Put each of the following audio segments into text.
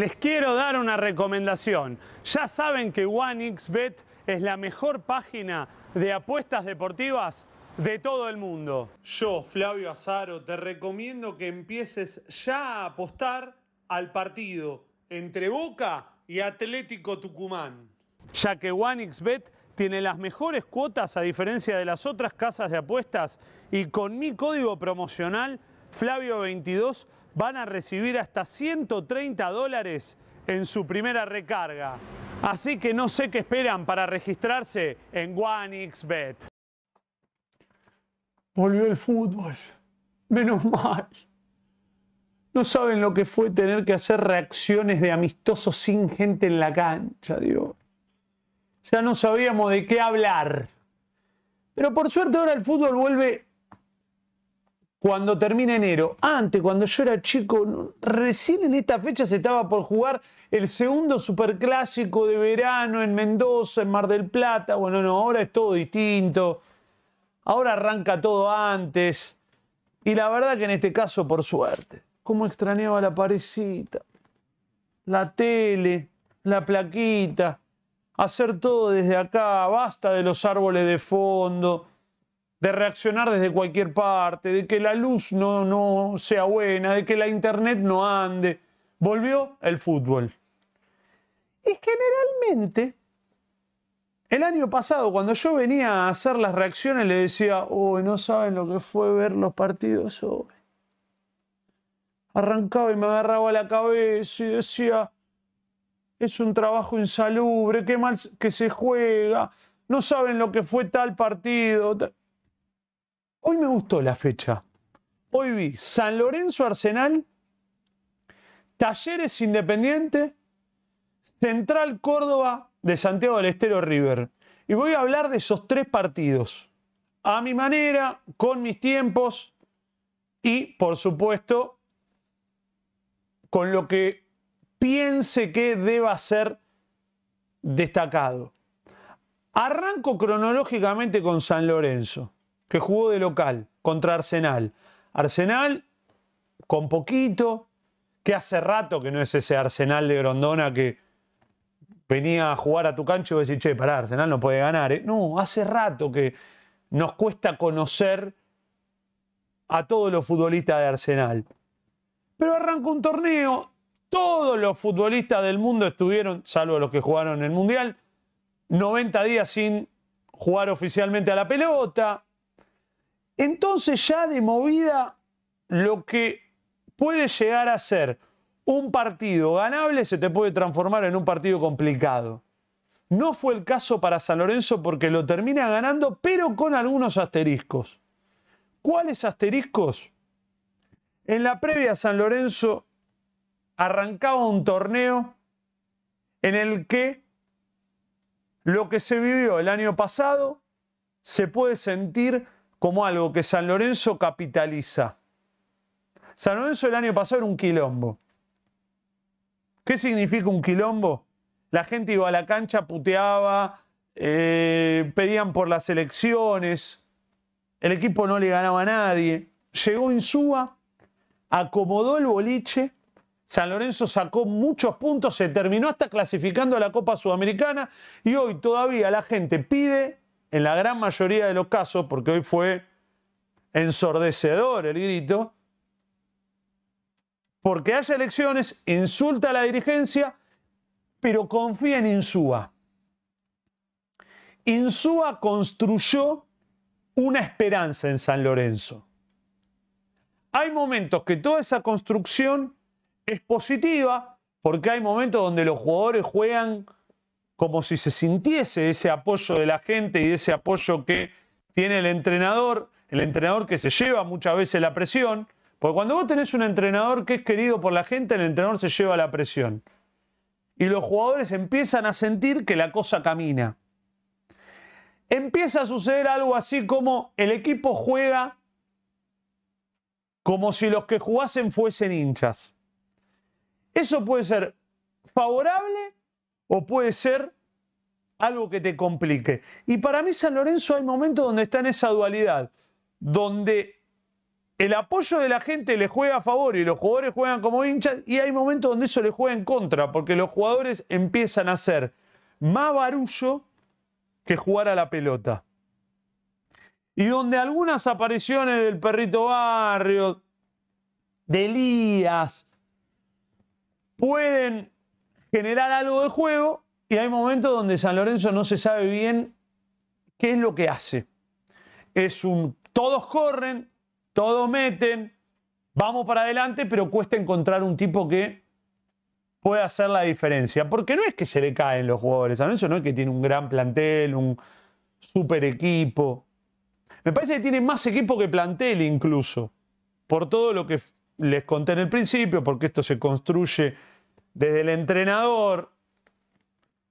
Les quiero dar una recomendación. Ya saben que OneXBet es la mejor página de apuestas deportivas de todo el mundo. Yo, Flavio Azaro, te recomiendo que empieces ya a apostar al partido entre Boca y Atlético Tucumán. Ya que OneXBet tiene las mejores cuotas a diferencia de las otras casas de apuestas y con mi código promocional Flavio22 van a recibir hasta 130 dólares en su primera recarga. Así que no sé qué esperan para registrarse en OneXBet. Volvió el fútbol. Menos mal. No saben lo que fue tener que hacer reacciones de amistosos sin gente en la cancha, digo. Ya no sabíamos de qué hablar. Pero por suerte ahora el fútbol vuelve cuando termina enero. Antes, cuando yo era chico, recién en esta fecha se estaba por jugar el segundo superclásico de verano en Mendoza, en Mar del Plata. Bueno, no, ahora es todo distinto. Ahora arranca todo antes. Y la verdad que en este caso, por suerte, cómo extrañaba la parecita, la tele, la plaquita, hacer todo desde acá, basta de los árboles de fondo de reaccionar desde cualquier parte, de que la luz no, sea buena, de que la internet no ande. Volvió el fútbol. Y generalmente, el año pasado, cuando yo venía a hacer las reacciones, le decía, uy, no saben lo que fue ver los partidos hoy. Arrancaba y me agarraba la cabeza y decía, es un trabajo insalubre, qué mal que se juega, no saben lo que fue tal partido. Hoy me gustó la fecha. Hoy vi San Lorenzo Arsenal, Talleres Independiente, Central Córdoba de Santiago del Estero River. Y voy a hablar de esos tres partidos. A mi manera, con mis tiempos y, por supuesto, con lo que piense que deba ser destacado. Arranco cronológicamente con San Lorenzo que jugó de local contra Arsenal. Arsenal con poquito, que hace rato que no es ese Arsenal de Grondona que venía a jugar a tu cancho y vos che, para Arsenal no puede ganar. ¿eh?". No, hace rato que nos cuesta conocer a todos los futbolistas de Arsenal. Pero arranca un torneo, todos los futbolistas del mundo estuvieron, salvo los que jugaron en el Mundial, 90 días sin jugar oficialmente a la pelota, entonces ya de movida lo que puede llegar a ser un partido ganable se te puede transformar en un partido complicado. No fue el caso para San Lorenzo porque lo termina ganando, pero con algunos asteriscos. ¿Cuáles asteriscos? En la previa San Lorenzo arrancaba un torneo en el que lo que se vivió el año pasado se puede sentir como algo que San Lorenzo capitaliza. San Lorenzo el año pasado era un quilombo. ¿Qué significa un quilombo? La gente iba a la cancha, puteaba, eh, pedían por las elecciones, el equipo no le ganaba a nadie. Llegó Insúa, acomodó el boliche, San Lorenzo sacó muchos puntos, se terminó hasta clasificando a la Copa Sudamericana y hoy todavía la gente pide en la gran mayoría de los casos, porque hoy fue ensordecedor el grito, porque haya elecciones, insulta a la dirigencia, pero confía en Insúa. Insúa construyó una esperanza en San Lorenzo. Hay momentos que toda esa construcción es positiva, porque hay momentos donde los jugadores juegan como si se sintiese ese apoyo de la gente y ese apoyo que tiene el entrenador, el entrenador que se lleva muchas veces la presión, porque cuando vos tenés un entrenador que es querido por la gente, el entrenador se lleva la presión. Y los jugadores empiezan a sentir que la cosa camina. Empieza a suceder algo así como el equipo juega como si los que jugasen fuesen hinchas. Eso puede ser favorable o puede ser algo que te complique. Y para mí San Lorenzo hay momentos donde está en esa dualidad, donde el apoyo de la gente le juega a favor y los jugadores juegan como hinchas y hay momentos donde eso le juega en contra, porque los jugadores empiezan a hacer más barullo que jugar a la pelota. Y donde algunas apariciones del perrito barrio, de Elías, pueden generar algo de juego y hay momentos donde San Lorenzo no se sabe bien qué es lo que hace. Es un todos corren, todos meten, vamos para adelante, pero cuesta encontrar un tipo que pueda hacer la diferencia. Porque no es que se le caen los jugadores. San Lorenzo no es que tiene un gran plantel, un super equipo. Me parece que tiene más equipo que plantel incluso, por todo lo que les conté en el principio, porque esto se construye desde el entrenador,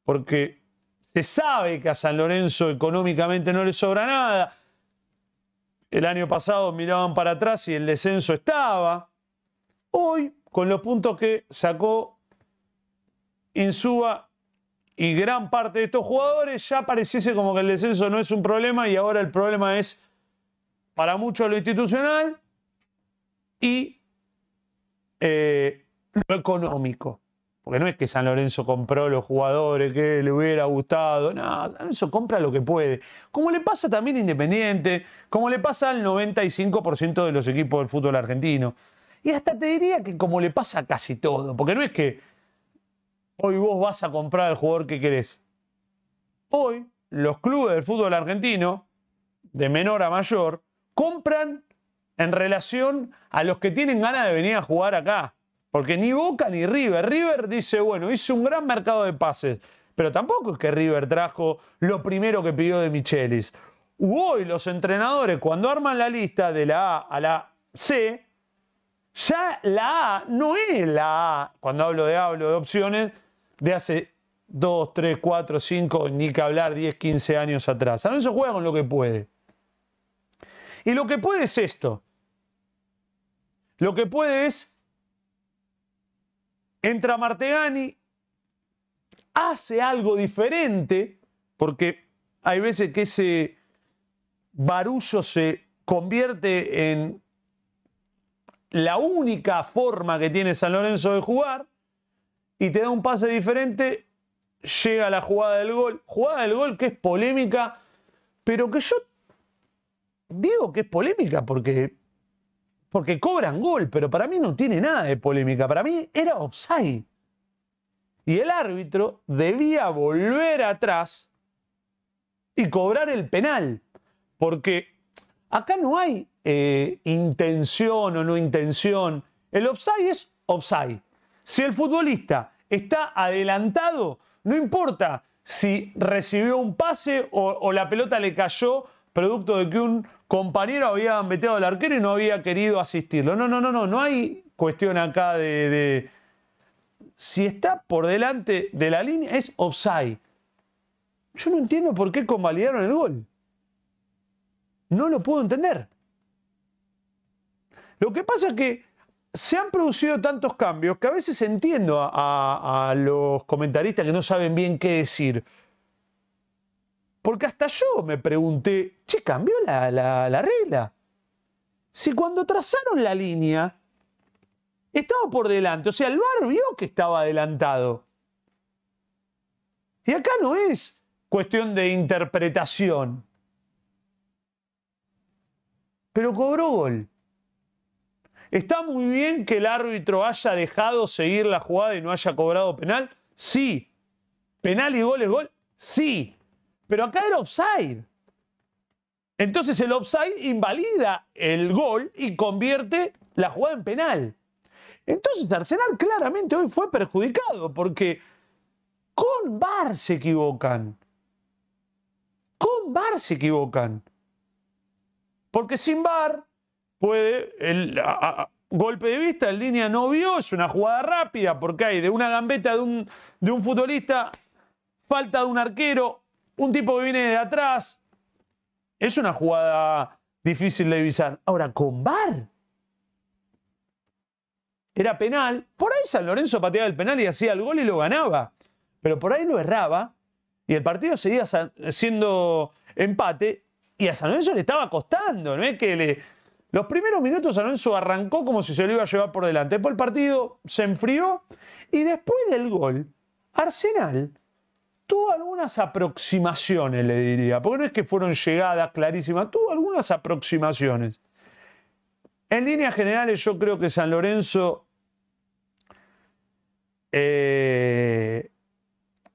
porque se sabe que a San Lorenzo económicamente no le sobra nada. El año pasado miraban para atrás y el descenso estaba. Hoy, con los puntos que sacó Insuba y gran parte de estos jugadores, ya pareciese como que el descenso no es un problema y ahora el problema es para muchos lo institucional y eh, lo económico. Porque no es que San Lorenzo compró los jugadores que le hubiera gustado. No, San Lorenzo compra lo que puede. Como le pasa también a Independiente, como le pasa al 95% de los equipos del fútbol argentino. Y hasta te diría que como le pasa a casi todo. Porque no es que hoy vos vas a comprar el jugador que querés. Hoy los clubes del fútbol argentino, de menor a mayor, compran en relación a los que tienen ganas de venir a jugar acá. Porque ni Boca ni River. River dice, bueno, hice un gran mercado de pases, pero tampoco es que River trajo lo primero que pidió de Michelis. Hoy los entrenadores, cuando arman la lista de la A a la C, ya la A no es la A, cuando hablo de hablo de opciones, de hace 2, 3, 4, 5, ni que hablar 10, 15 años atrás. veces juega con lo que puede. Y lo que puede es esto. Lo que puede es entra Martegani, hace algo diferente, porque hay veces que ese barullo se convierte en la única forma que tiene San Lorenzo de jugar, y te da un pase diferente, llega la jugada del gol, jugada del gol que es polémica, pero que yo digo que es polémica porque porque cobran gol, pero para mí no tiene nada de polémica, para mí era offside. Y el árbitro debía volver atrás y cobrar el penal, porque acá no hay eh, intención o no intención, el offside es offside. Si el futbolista está adelantado, no importa si recibió un pase o la pelota le cayó producto de que un compañero había metido al arquero y no había querido asistirlo. No, no, no, no, no hay cuestión acá de, Si está por delante de la línea, es offside. Yo no entiendo por qué convalidaron el gol. No lo puedo entender. Lo que pasa es que se han producido tantos cambios que a veces entiendo a los comentaristas que no saben bien qué decir. Porque hasta yo me pregunté, che, cambió la, la regla. Si cuando trazaron la línea, estaba por delante, o sea, el bar vio que estaba adelantado. Y acá no es cuestión de interpretación. Pero cobró gol. ¿Está muy bien que el árbitro haya dejado seguir la jugada y no haya cobrado penal? Sí. ¿Penal y gol es gol? Sí. Pero acá era offside. Entonces el offside invalida el gol y convierte la jugada en penal. Entonces Arsenal claramente hoy fue perjudicado porque con Bar se equivocan. Con Bar se equivocan. Porque sin Bar puede el golpe de vista, el línea no vio, es una jugada rápida porque hay de una gambeta de un, de un futbolista, falta de un arquero, un tipo que viene de atrás. Es una jugada difícil de divisar. Ahora, con VAR. Era penal. Por ahí San Lorenzo pateaba el penal y hacía el gol y lo ganaba. Pero por ahí lo erraba. Y el partido seguía siendo empate. Y a San Lorenzo le estaba costando. que le... Los primeros minutos San Lorenzo arrancó como si se lo iba a llevar por delante. Después el partido se enfrió. Y después del gol, Arsenal tuvo algunas aproximaciones, le diría, porque no es que fueron llegadas clarísimas, tuvo algunas aproximaciones. En líneas generales yo creo que San Lorenzo eh,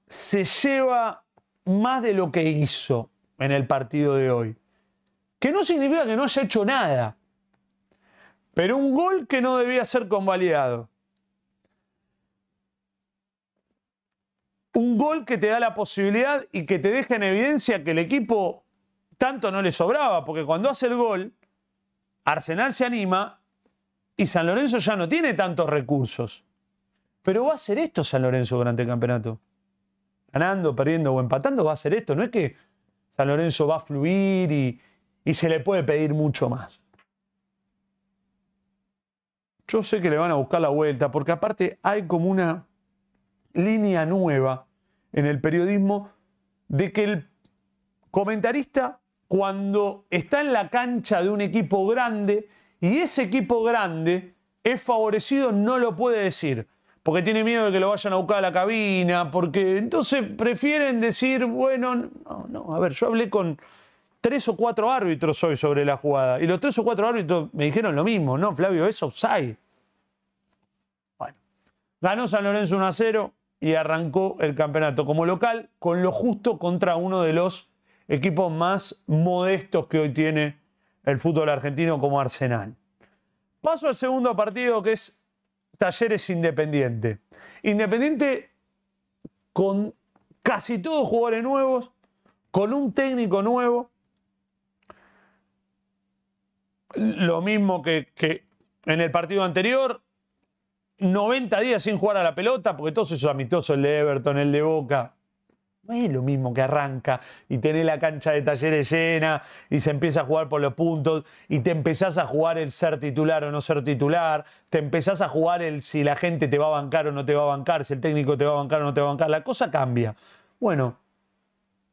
se lleva más de lo que hizo en el partido de hoy, que no significa que no haya hecho nada, pero un gol que no debía ser convalidado un gol que te da la posibilidad y que te deja en evidencia que el equipo tanto no le sobraba, porque cuando hace el gol, Arsenal se anima y San Lorenzo ya no tiene tantos recursos. Pero va a ser esto San Lorenzo durante el campeonato. Ganando, perdiendo o empatando va a ser esto. No es que San Lorenzo va a fluir y, y se le puede pedir mucho más. Yo sé que le van a buscar la vuelta, porque aparte hay como una línea nueva en el periodismo de que el comentarista cuando está en la cancha de un equipo grande y ese equipo grande es favorecido no lo puede decir, porque tiene miedo de que lo vayan a buscar a la cabina, porque entonces prefieren decir, bueno, no, no, a ver, yo hablé con tres o cuatro árbitros hoy sobre la jugada y los tres o cuatro árbitros me dijeron lo mismo, no, Flavio, eso offside. Bueno, ganó San Lorenzo 1 a 0, y arrancó el campeonato como local con lo justo contra uno de los equipos más modestos que hoy tiene el fútbol argentino como Arsenal. Paso al segundo partido que es Talleres Independiente. Independiente con casi todos jugadores nuevos, con un técnico nuevo. Lo mismo que, en el partido anterior, 90 días sin jugar a la pelota, porque todos esos amistosos, el de Everton, el de Boca, no es lo mismo que arranca y tenés la cancha de talleres llena y se empieza a jugar por los puntos y te empezás a jugar el ser titular o no ser titular, te empezás a jugar el si la gente te va a bancar o no te va a bancar, si el técnico te va a bancar o no te va a bancar, la cosa cambia. Bueno,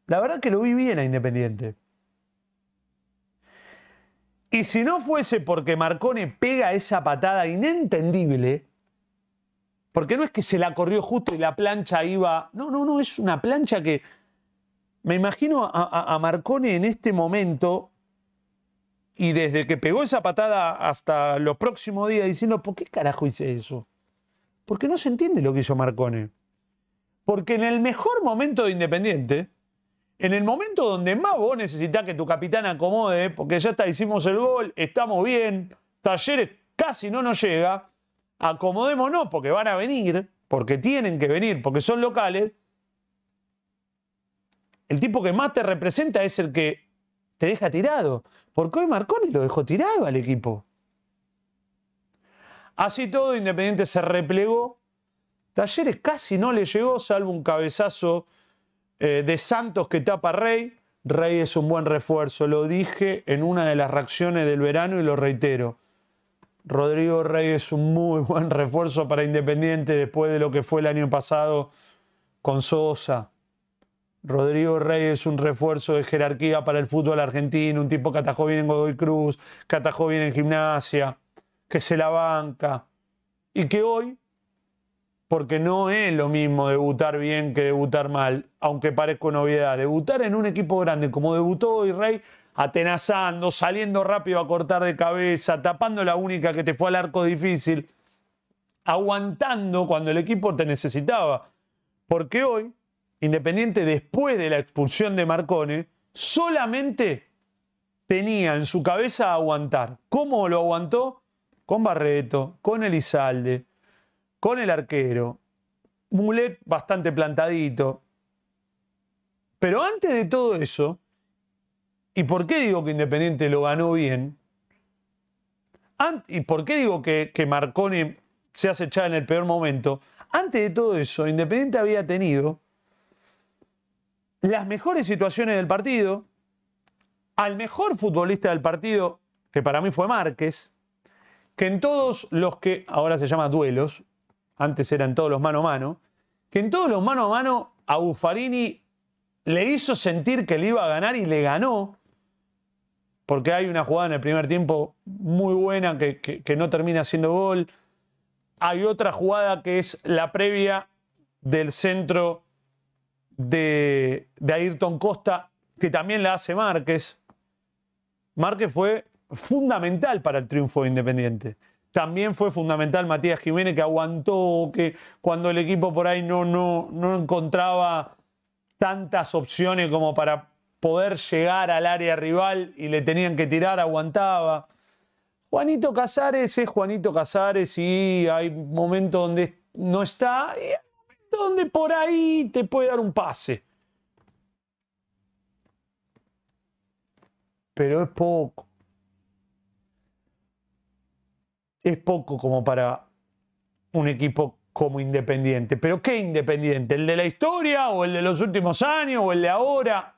la verdad que lo vi bien a Independiente. Y si no fuese porque Marcone pega esa patada inentendible, porque no es que se la corrió justo y la plancha iba. No, no, no, es una plancha que. Me imagino a, Marcone en este momento y desde que pegó esa patada hasta los próximos días diciendo, ¿por qué carajo hice eso? Porque no se entiende lo que hizo Marcone. Porque en el mejor momento de Independiente, en el momento donde más vos necesitas que tu capitán acomode, porque ya está, hicimos el gol, estamos bien, Talleres casi no nos llega, acomodémonos porque van a venir, porque tienen que venir, porque son locales, el tipo que más te representa es el que te deja tirado. Porque hoy Marconi lo dejó tirado al equipo. Así todo, Independiente se replegó. Talleres casi no le llegó, salvo un cabezazo eh, de Santos que tapa a Rey. Rey es un buen refuerzo, lo dije en una de las reacciones del verano y lo reitero. Rodrigo Rey es un muy buen refuerzo para Independiente después de lo que fue el año pasado con Sosa. Rodrigo Rey es un refuerzo de jerarquía para el fútbol argentino, un tipo que atajó bien en Godoy Cruz, que atajó bien en gimnasia, que se la banca. Y que hoy, porque no es lo mismo debutar bien que debutar mal, aunque parezca una obviedad, debutar en un equipo grande como debutó hoy Rey atenazando, saliendo rápido a cortar de cabeza, tapando la única que te fue al arco difícil, aguantando cuando el equipo te necesitaba. Porque hoy, Independiente, después de la expulsión de Marcone, solamente tenía en su cabeza aguantar. ¿Cómo lo aguantó? Con Barreto, con Elizalde, con el arquero. Mulet bastante plantadito. Pero antes de todo eso, ¿Y por qué digo que Independiente lo ganó bien? ¿Y por qué digo que, Marconi se hace echar en el peor momento? Antes de todo eso, Independiente había tenido las mejores situaciones del partido, al mejor futbolista del partido, que para mí fue Márquez, que en todos los que ahora se llama duelos, antes eran todos los mano a mano, que en todos los mano a mano a Buffarini le hizo sentir que le iba a ganar y le ganó porque hay una jugada en el primer tiempo muy buena que, no termina siendo gol. Hay otra jugada que es la previa del centro de, Ayrton Costa, que también la hace Márquez. Márquez fue fundamental para el triunfo de Independiente. También fue fundamental Matías Jiménez, que aguantó, que cuando el equipo por ahí no, no, no encontraba tantas opciones como para poder llegar al área rival y le tenían que tirar, aguantaba. Juanito Casares es Juanito Casares y hay momentos donde no está y hay momentos donde por ahí te puede dar un pase. Pero es poco. Es poco como para un equipo como Independiente. Pero ¿qué Independiente? ¿El de la historia o el de los últimos años o el de ahora?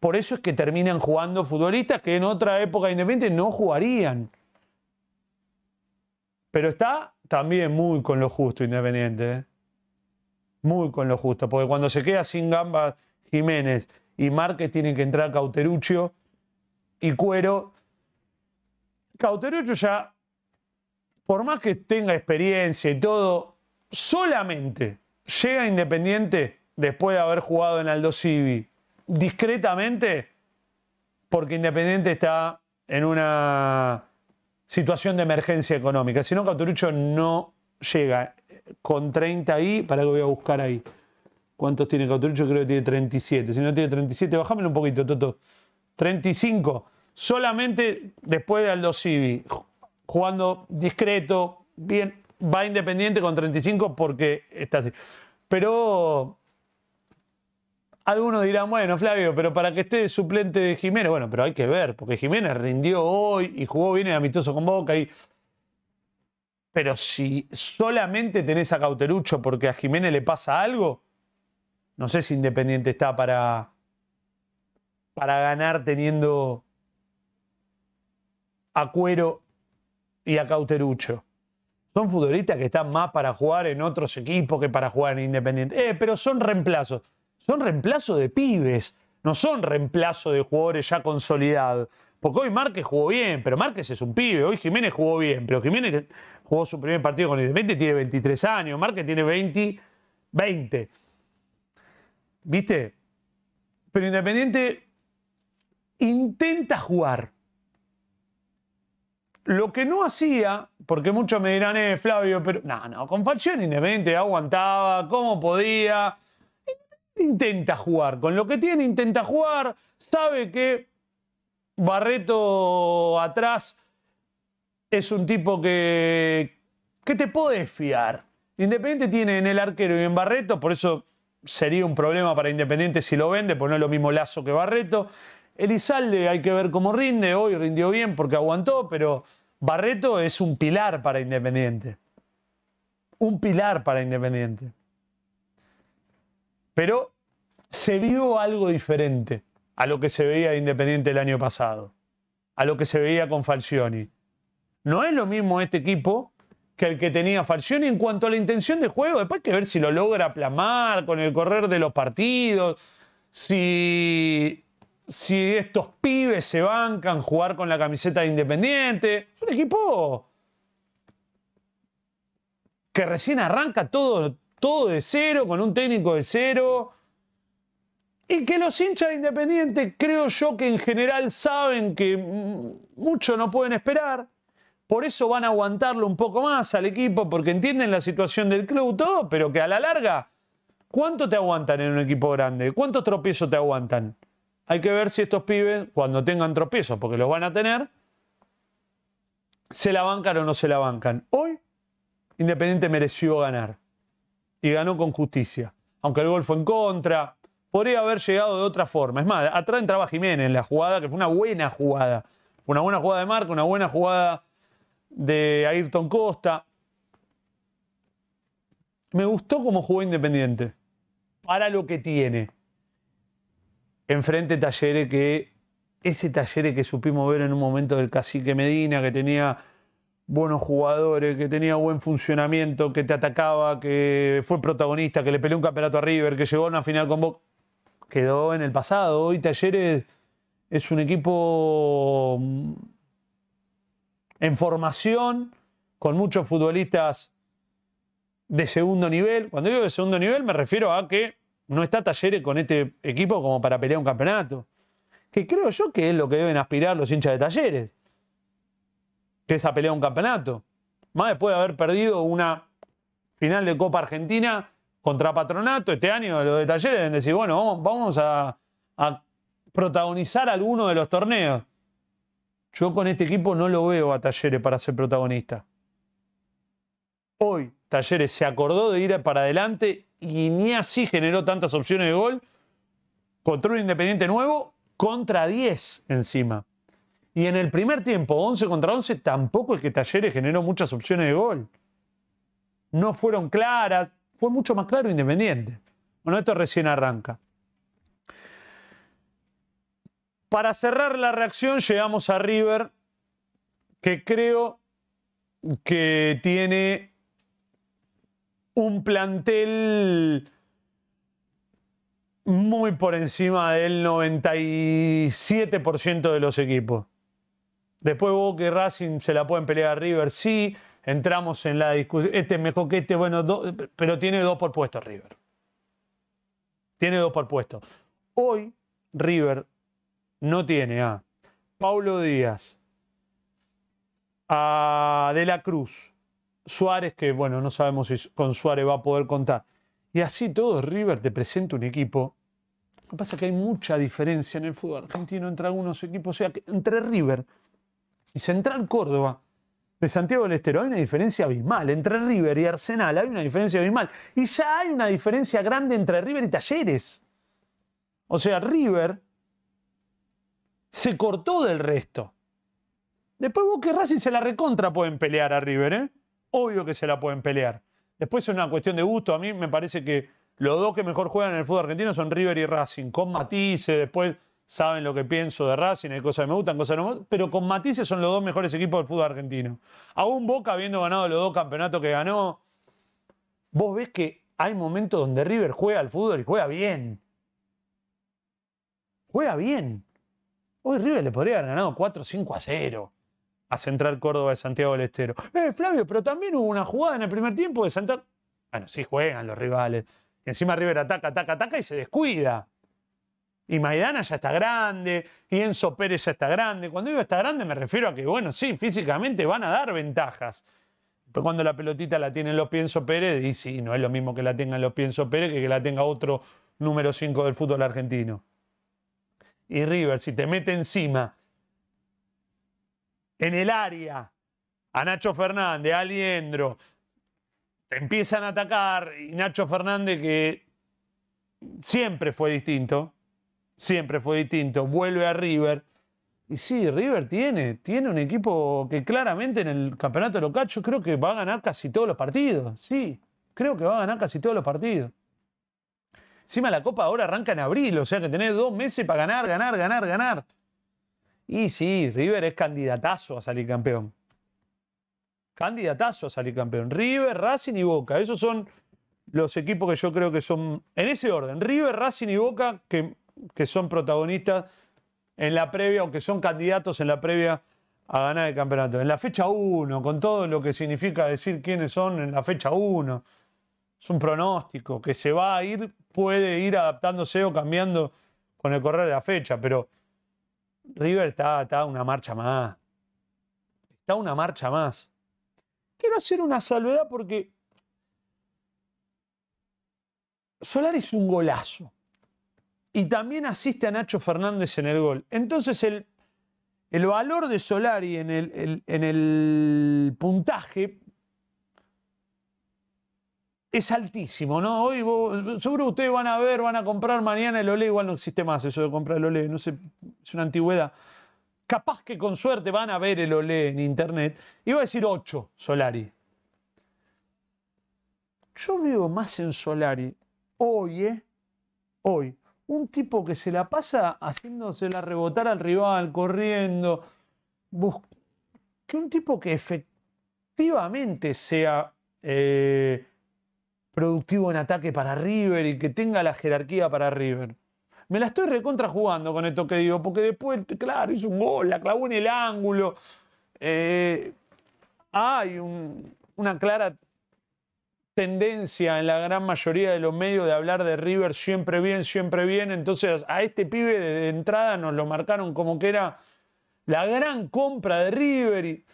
Por eso es que terminan jugando futbolistas que en otra época independiente no jugarían. Pero está también muy con lo justo Independiente. ¿eh? Muy con lo justo. Porque cuando se queda sin Gamba, Jiménez y Márquez tienen que entrar Cauteruccio y Cuero. Cauteruccio ya, por más que tenga experiencia y todo, solamente llega Independiente después de haber jugado en Aldo Civi discretamente porque Independiente está en una situación de emergencia económica. Si no, Cauturucho no llega con 30 ahí, para que voy a buscar ahí. ¿Cuántos tiene Cauturucho? Creo que tiene 37. Si no tiene 37, bájamelo un poquito, Toto. 35. Solamente después de Aldo Civi, jugando discreto, bien, va Independiente con 35 porque está así. Pero algunos dirán, bueno, Flavio, pero para que esté suplente de Jiménez, bueno, pero hay que ver, porque Jiménez rindió hoy y jugó bien amistoso con Boca. Y... Pero si solamente tenés a Cauterucho porque a Jiménez le pasa algo, no sé si Independiente está para, para ganar teniendo a Cuero y a Cauterucho. Son futbolistas que están más para jugar en otros equipos que para jugar en Independiente. Eh, pero son reemplazos son reemplazo de pibes, no son reemplazo de jugadores ya consolidados. Porque hoy Márquez jugó bien, pero Márquez es un pibe. Hoy Jiménez jugó bien, pero Jiménez jugó su primer partido con Independiente, tiene 23 años. Márquez tiene 20, 20. ¿Viste? Pero Independiente intenta jugar. Lo que no hacía, porque muchos me dirán, eh, Flavio, pero no, no, con Facción Independiente aguantaba, cómo podía, intenta jugar. Con lo que tiene, intenta jugar. Sabe que Barreto atrás es un tipo que, que te puedes fiar. Independiente tiene en el arquero y en Barreto, por eso sería un problema para Independiente si lo vende, porque no es lo mismo Lazo que Barreto. Elizalde hay que ver cómo rinde, hoy rindió bien porque aguantó, pero Barreto es un pilar para Independiente. Un pilar para Independiente. Pero se vio algo diferente a lo que se veía de Independiente el año pasado, a lo que se veía con Falcioni. No es lo mismo este equipo que el que tenía Falcioni en cuanto a la intención de juego. Después hay que ver si lo logra aplamar con el correr de los partidos, si, si estos pibes se bancan jugar con la camiseta de Independiente. Es un equipo que recién arranca todo, todo de cero, con un técnico de cero. Y que los hinchas de Independiente, creo yo que en general saben que mucho no pueden esperar. Por eso van a aguantarlo un poco más al equipo, porque entienden la situación del club, todo, pero que a la larga, ¿cuánto te aguantan en un equipo grande? ¿Cuántos tropiezos te aguantan? Hay que ver si estos pibes, cuando tengan tropiezos, porque los van a tener, se la bancan o no se la bancan. Hoy, Independiente mereció ganar y ganó con justicia. Aunque el gol fue en contra, podría haber llegado de otra forma. Es más, atrás entraba Jiménez en la jugada, que fue una buena jugada. Fue una buena jugada de marca, una buena jugada de Ayrton Costa. Me gustó cómo jugó Independiente. Para lo que tiene. Enfrente Talleres que. Ese Talleres que supimos ver en un momento del cacique Medina, que tenía buenos jugadores, que tenía buen funcionamiento, que te atacaba, que fue protagonista, que le peleó un campeonato a River, que llegó a una final con Boca, quedó en el pasado. Hoy Talleres es un equipo mm, en formación, con muchos futbolistas de segundo nivel. Cuando digo de segundo nivel me refiero a que no está Talleres con este equipo como para pelear un campeonato. Que creo yo que es lo que deben aspirar los hinchas de Talleres que esa pelea un campeonato. Más después de haber perdido una final de Copa Argentina contra Patronato, este año los de Talleres deben decir, bueno, vamos a, a protagonizar alguno de los torneos. Yo con este equipo no lo veo a Talleres para ser protagonista. Hoy Talleres se acordó de ir para adelante y ni así generó tantas opciones de gol contra un Independiente nuevo, contra 10 encima. Y en el primer tiempo, 11 contra 11, tampoco el que Talleres generó muchas opciones de gol. No fueron claras, fue mucho más claro Independiente. Bueno, esto recién arranca. Para cerrar la reacción, llegamos a River, que creo que tiene un plantel muy por encima del 97% de los equipos. Después Boca y Racing se la pueden pelear a River, sí. Entramos en la discusión. Este es mejor que este, bueno, pero tiene dos por puestos River. Tiene dos por puestos Hoy River no tiene a Paulo Díaz, a De la Cruz, Suárez, que bueno, no sabemos si con Suárez va a poder contar. Y así todo River te presenta un equipo lo que pasa es que hay mucha diferencia en el fútbol argentino entre algunos equipos. O sea, entre River y Central Córdoba de Santiago del Estero hay una diferencia abismal. Entre River y Arsenal hay una diferencia abismal. Y ya hay una diferencia grande entre River y Talleres. O sea, River se cortó del resto. Después Boca que Racing se la recontra pueden pelear a River, ¿eh? Obvio que se la pueden pelear. Después es una cuestión de gusto. A mí me parece que los dos que mejor juegan en el fútbol argentino son River y Racing, con matices, después saben lo que pienso de Racing, hay cosas que me gustan, cosas que no me gustan, pero con matices son los dos mejores equipos del fútbol argentino. Aún Boca habiendo ganado los dos campeonatos que ganó, vos ves que hay momentos donde River juega al fútbol y juega bien. Juega bien. Hoy River le podría haber ganado 4-5 a 0 a Central Córdoba de Santiago del Estero. Eh, Flavio, pero también hubo una jugada en el primer tiempo de Santiago. Bueno, sí juegan los rivales. encima River ataca, ataca, ataca y se descuida. Y Maidana ya está grande, y Enzo Pérez ya está grande. Cuando digo está grande me refiero a que, bueno, sí, físicamente van a dar ventajas. Pero cuando la pelotita la tienen los Pienso Pérez, y sí, no es lo mismo que la tengan los Pienso Pérez que que la tenga otro número 5 del fútbol argentino. Y River, si te mete encima, en el área, a Nacho Fernández, a Aliendro, te empiezan a atacar, y Nacho Fernández que siempre fue distinto, siempre fue distinto, vuelve a River. Y sí, River tiene, tiene un equipo que claramente en el campeonato local yo creo que va a ganar casi todos los partidos. Sí, creo que va a ganar casi todos los partidos. Encima la Copa ahora arranca en abril, o sea que tenés dos meses para ganar, ganar, ganar, ganar. Y sí, River es candidatazo a salir campeón. Candidatazo a salir campeón. River, Racing y Boca. Esos son los equipos que yo creo que son en ese orden. River, Racing y Boca que que son protagonistas en la previa o que son candidatos en la previa a ganar el campeonato. En la fecha 1, con todo lo que significa decir quiénes son en la fecha 1, es un pronóstico que se va a ir, puede ir adaptándose o cambiando con el correr de la fecha, pero River está, una marcha más. Está una marcha más. Quiero hacer una salvedad porque Solar es un golazo y también asiste a Nacho Fernández en el gol. Entonces el, valor de Solari en el, en el puntaje es altísimo, ¿no? Hoy seguro ustedes van a ver, van a comprar mañana el Olé, igual no existe más eso de comprar el Olé, no sé, es una antigüedad. Capaz que con suerte van a ver el Olé en internet. Iba a decir 8, Solari. Yo veo más en Solari hoy, ¿eh? Hoy, un tipo que se la pasa haciéndosela rebotar al rival, corriendo, que un tipo que efectivamente sea eh, productivo en ataque para River y que tenga la jerarquía para River. Me la estoy recontrajugando con esto que digo, porque después, claro, hizo un gol, la clavó en el ángulo. Eh, hay una clara tendencia en la gran mayoría de los medios de hablar de River siempre bien, siempre bien. Entonces a este pibe de entrada nos lo marcaron como que era la gran compra de River.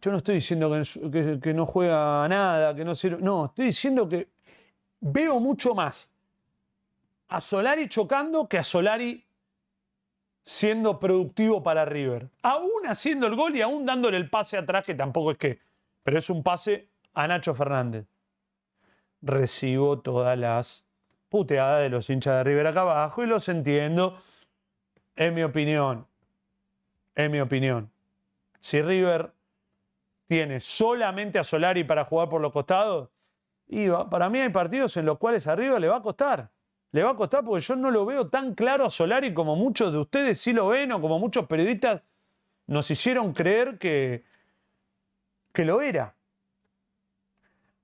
Yo no estoy diciendo que, no juega nada, que no sirve. No, estoy diciendo que veo mucho más a Solari chocando que a Solari siendo productivo para River. Aún haciendo el gol y aún dándole el pase atrás, que tampoco es que. Pero es un pase a Nacho Fernández. Recibo todas las puteadas de los hinchas de River acá abajo y los entiendo. En mi opinión, en mi opinión, si River tiene solamente a Solari para jugar por los costados, y para mí hay partidos en los cuales arriba le va a costar. Le va a costar porque yo no lo veo tan claro a Solari como muchos de ustedes sí lo ven o como muchos periodistas nos hicieron creer que, que lo era.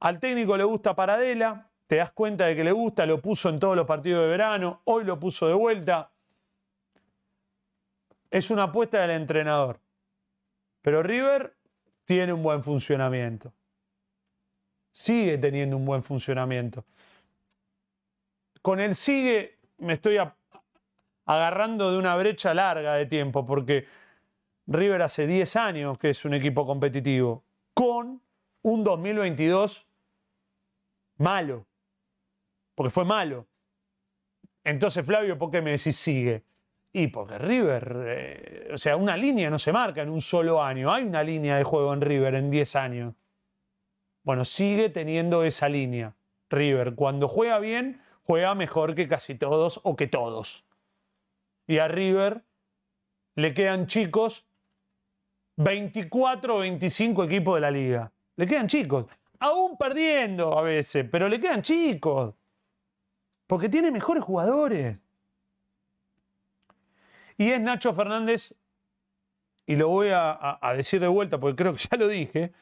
Al técnico le gusta Paradela, te das cuenta de que le gusta, lo puso en todos los partidos de verano, hoy lo puso de vuelta. Es una apuesta del entrenador. Pero River tiene un buen funcionamiento. Sigue teniendo un buen funcionamiento. Con el sigue me estoy agarrando de una brecha larga de tiempo, porque River hace 10 años que es un equipo competitivo, con un 2022 Malo. Porque fue malo. Entonces, Flavio, ¿por qué me decís sigue? Y porque River, eh, o sea, una línea no se marca en un solo año. Hay una línea de juego en River en 10 años. Bueno, sigue teniendo esa línea. River, cuando juega bien, juega mejor que casi todos o que todos. Y a River le quedan chicos 24 o 25 equipos de la liga. Le quedan chicos aún perdiendo a veces, pero le quedan chicos. Porque tiene mejores jugadores. Y es Nacho Fernández, y lo voy a, decir de vuelta porque creo que ya lo dije,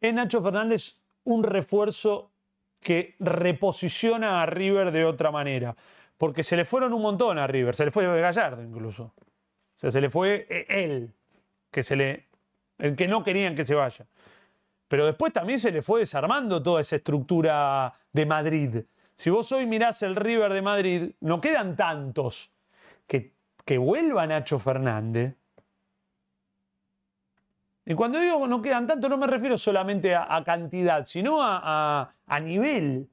es Nacho Fernández un refuerzo que reposiciona a River de otra manera. Porque se le fueron un montón a River, se le fue Gallardo incluso. O sea, se le fue eh, él, que se le, el que no querían que se vaya. Pero después también se le fue desarmando toda esa estructura de Madrid. Si vos hoy mirás el River de Madrid, no quedan tantos que, vuelva Nacho Fernández. Y cuando digo no quedan tantos, no me refiero solamente a, cantidad, sino a, nivel.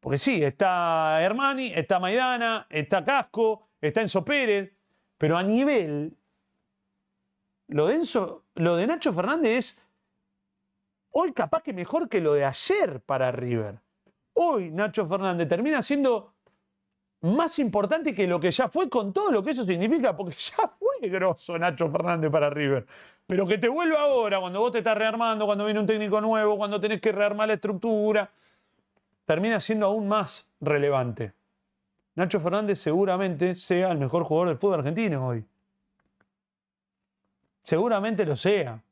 Porque sí, está Hermani, está Maidana, está Casco, está Enzo Pérez, pero a nivel, lo lo de Nacho Fernández es Hoy capaz que mejor que lo de ayer para River. Hoy Nacho Fernández termina siendo más importante que lo que ya fue, con todo lo que eso significa, porque ya fue grosso Nacho Fernández para River. Pero que te vuelva ahora, cuando vos te estás rearmando, cuando viene un técnico nuevo, cuando tenés que rearmar la estructura, termina siendo aún más relevante. Nacho Fernández seguramente sea el mejor jugador del fútbol argentino hoy. Seguramente lo sea.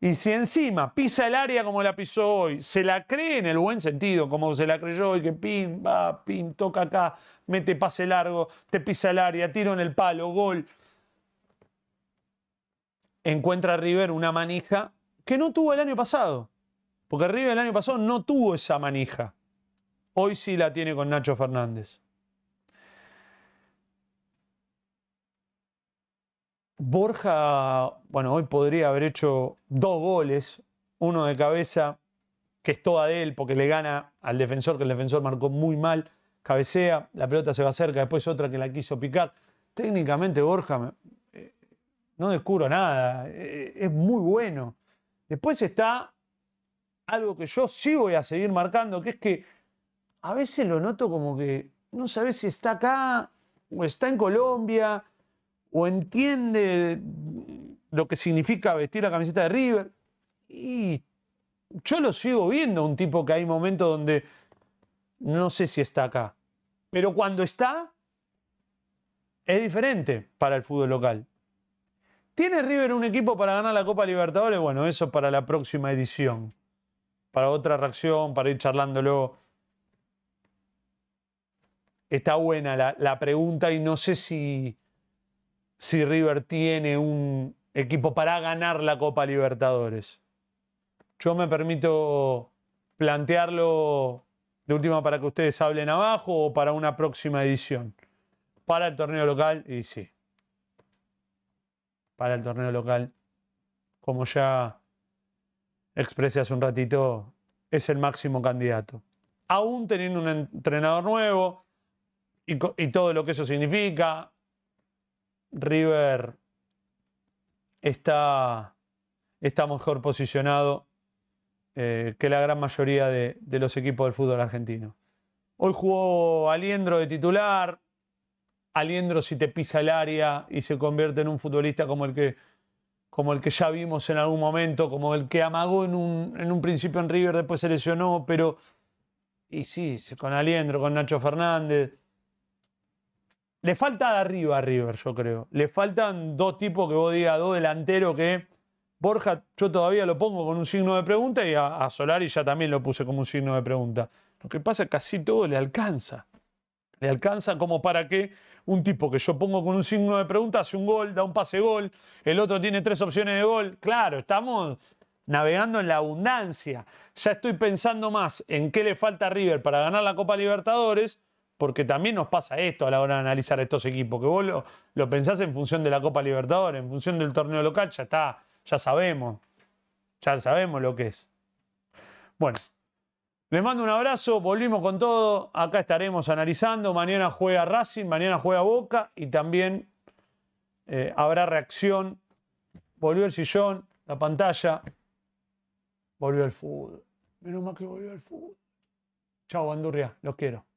Y si encima pisa el área como la pisó hoy, se la cree en el buen sentido, como se la creyó hoy, que pin, va, pim, toca acá, mete pase largo, te pisa el área, tiro en el palo, gol. Encuentra River una manija que no tuvo el año pasado. Porque River el año pasado no tuvo esa manija. Hoy sí la tiene con Nacho Fernández. Borja, bueno, hoy podría haber hecho dos goles, uno de cabeza, que es toda de él, porque le gana al defensor, que el defensor marcó muy mal, cabecea, la pelota se va cerca, después otra que la quiso picar. Técnicamente Borja, eh, no descubro nada, eh, es muy bueno. Después está algo que yo sí voy a seguir marcando, que es que a veces lo noto como que no sabes si está acá o está en Colombia o entiende lo que significa vestir la camiseta de River. Y yo lo sigo viendo, un tipo que hay momentos donde no sé si está acá. Pero cuando está, es diferente para el fútbol local. ¿Tiene River un equipo para ganar la Copa Libertadores? Bueno, eso para la próxima edición. Para otra reacción, para ir charlándolo. Está buena la pregunta y no sé si si River tiene un equipo para ganar la Copa Libertadores. Yo me permito plantearlo de última para que ustedes hablen abajo o para una próxima edición. Para el torneo local, y sí. Para el torneo local, como ya expresé hace un ratito, es el máximo candidato. Aún teniendo un entrenador nuevo y, y todo lo que eso significa, River está, está mejor posicionado eh, que la gran mayoría de, los equipos del fútbol argentino. Hoy jugó Aliendro de titular. Aliendro si te pisa el área y se convierte en un futbolista como el que, como el que ya vimos en algún momento, como el que amagó en un, en un principio en River, después se lesionó, pero... Y sí, con Aliendro, con Nacho Fernández, le falta de arriba a River, yo creo. Le faltan dos tipos que vos digas, dos delanteros que. Borja, yo todavía lo pongo con un signo de pregunta y a, Solari ya también lo puse como un signo de pregunta. Lo que pasa es que casi todo le alcanza. Le alcanza como para que un tipo que yo pongo con un signo de pregunta hace un gol, da un pase gol, el otro tiene tres opciones de gol. Claro, estamos navegando en la abundancia. Ya estoy pensando más en qué le falta a River para ganar la Copa Libertadores porque también nos pasa esto a la hora de analizar estos equipos, que vos lo, pensás en función de la Copa Libertadores, en función del torneo local, ya está, ya sabemos, ya sabemos lo que es. Bueno, les mando un abrazo, volvimos con todo, acá estaremos analizando, mañana juega Racing, mañana juega Boca y también eh, habrá reacción, volvió el sillón, la pantalla, volvió el fútbol, menos mal que volvió el fútbol. Chao, Bandurria, los quiero.